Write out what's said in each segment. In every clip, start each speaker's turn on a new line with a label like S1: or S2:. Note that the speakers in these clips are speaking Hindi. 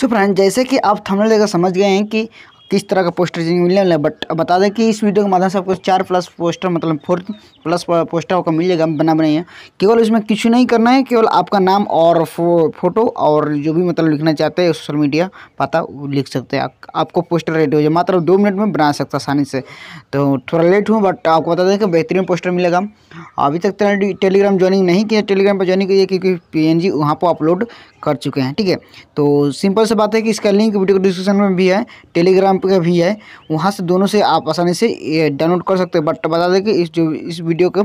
S1: सो फ्रेंड जैसे कि आप थंबनेल देखकर समझ गए हैं कि किस तरह का पोस्टर मिलने वाला है बट बता दें कि इस वीडियो के माध्यम से आपको चार प्लस पोस्टर मतलब फोर्थ प्लस पोस्टर आपको मिल जाएगा बना बनाइए केवल इसमें कुछ नहीं करना है केवल आपका नाम और फो, फोटो और जो भी मतलब लिखना चाहते हैं सोशल मीडिया पता लिख सकते हैं आप, आपको पोस्टर रेडी हो जाए मात्र दो मिनट में बना सकते आसानी से तो थोड़ा लेट हूँ बट आपको बता दें कि बेहतरीन पोस्टर मिलेगा अभी तक टेलीग्राम तो ज्वाइनिंग नहीं किया टेलीग्राम पर ज्वाइनिंग किया क्योंकि पी एन जी वहाँ पर अपलोड कर चुके हैं ठीक है तो सिंपल से बात है कि इसका लिंक वीडियो डिस्क्रिप्शन में भी है टेलीग्राम पंप का भी है वहाँ से दोनों से आप आसानी से डाउनलोड कर सकते हो बट बता दें कि इस जो इस वीडियो का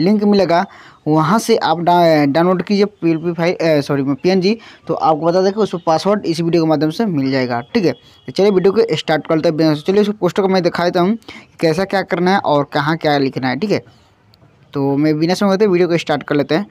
S1: लिंक मिलेगा वहाँ से आप डाउनलोड कीजिए P P five sorry P तो आपको बता दें कि उसको पासवर्ड इस वीडियो के माध्यम से मिल जाएगा ठीक है तो चलिए वीडियो को स्टार्ट करते हैं चलिए उस पोस्टर को मैं दिखा देता हूँ कैसा क्या करना है और कहाँ क्या लिखना है ठीक है तो मैं बिना समझते वीडियो को स्टार्ट कर लेते हैं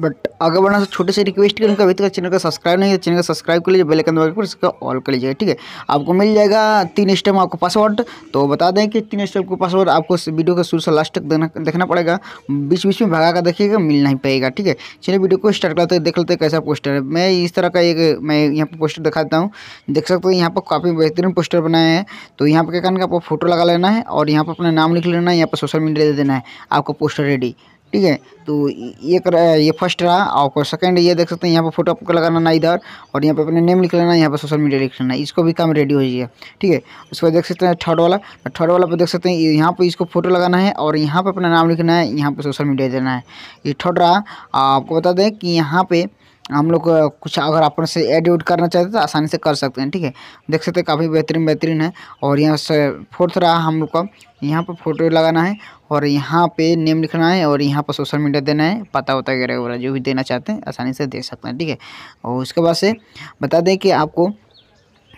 S1: बट अगर बढ़ना से छोटे से रिक्वेस्ट करूँगा अभी तक चैनल का सब्सक्राइब नहीं है चैनल का सब्सक्राइब कर लीजिए बेलकन दबा कर इसका ऑल कर लीजिएगा ठीक है आपको मिल जाएगा तीन स्टेप आपको पासवर्ड तो बता दें कि तीन स्टेप का पासवर्ड आपको वीडियो का शुरू से लास्ट तक देखना देखना पड़ेगा बीच बीच में भगा कर देखिएगा मिल नहीं पाएगा ठीक है चलिए वीडियो को स्टार्ट करते देख लेते हैं कैसा पोस्टर है मैं इस तरह का एक मैं यहाँ पर पोस्टर दिखा देता हूँ देख सकते हैं यहाँ पर काफ़ी बेहतरीन पोस्टर बनाए हैं तो यहाँ पर क्या करना है आपको फोटो लगा लेना है और यहाँ पर अपना नाम लिख लेना है यहाँ पर सोशल मीडिया दे देना है आपका पोस्टर रेडी ठीक है तो एक ये फर्स्ट रहा और सेकंड ये देख सकते हैं यहाँ पर फोटो आपको लगाना ना इधर और यहाँ पे अपने नेम लिख लेना यहाँ पर सोशल मीडिया लिख लेना इसको भी काम रेडी हो जाएगा ठीक है उसके बाद देख सकते हैं थर्ड वाला थर्ड तो वाला पर देख सकते हैं यहाँ पर इसको फोटो लगाना है और यहाँ पर अपना नाम लिखना है यहाँ पर सोशल मीडिया देना है ये थर्ड रहा आपको बता दें कि यहाँ पर हम लोग कुछ अगर अपन से एड करना चाहते तो आसानी से कर सकते हैं ठीक है देख सकते हैं काफ़ी बेहतरीन बेहतरीन है और यहाँ से फोर्थ रहा हम लोग का यहाँ पर फोटो लगाना है और यहाँ पे नेम लिखना है और यहाँ पर सोशल मीडिया देना है पता वता वगैरह वगैरह जो भी देना चाहते हैं आसानी से दे सकते हैं ठीक है और उसके बाद से बता दें कि आपको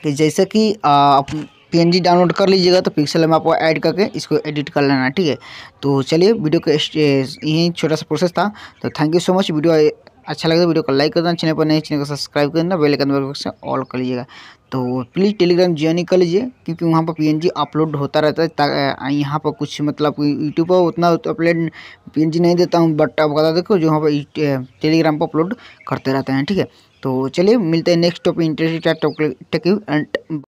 S1: कि जैसे कि आप पी डाउनलोड कर लीजिएगा तो पिक्सल में आपको ऐड करके इसको एडिट कर लेना है ठीक है तो चलिए वीडियो का यही छोटा सा प्रोसेस था तो thank you so much video अच्छा लगे तो वीडियो को लाइक कर देना चैनल पर नहीं चैनल को सब्सक्राइब कर देना बेलाइकन से ऑल कर लीजिएगा तो प्लीज़ टेलीग्राम ज्वाइन कर लीजिए क्योंकि वहाँ पर पीएनजी अपलोड होता रहता है यहाँ पर कुछ मतलब यूट्यूब पर उतना अपलोड पीएनजी नहीं देता हूँ बट आप बता देखो जो वहाँ पर टेलीग्राम पर अपलोड करते रहते हैं ठीक है तो चलिए मिलते हैं next topic interesting topic and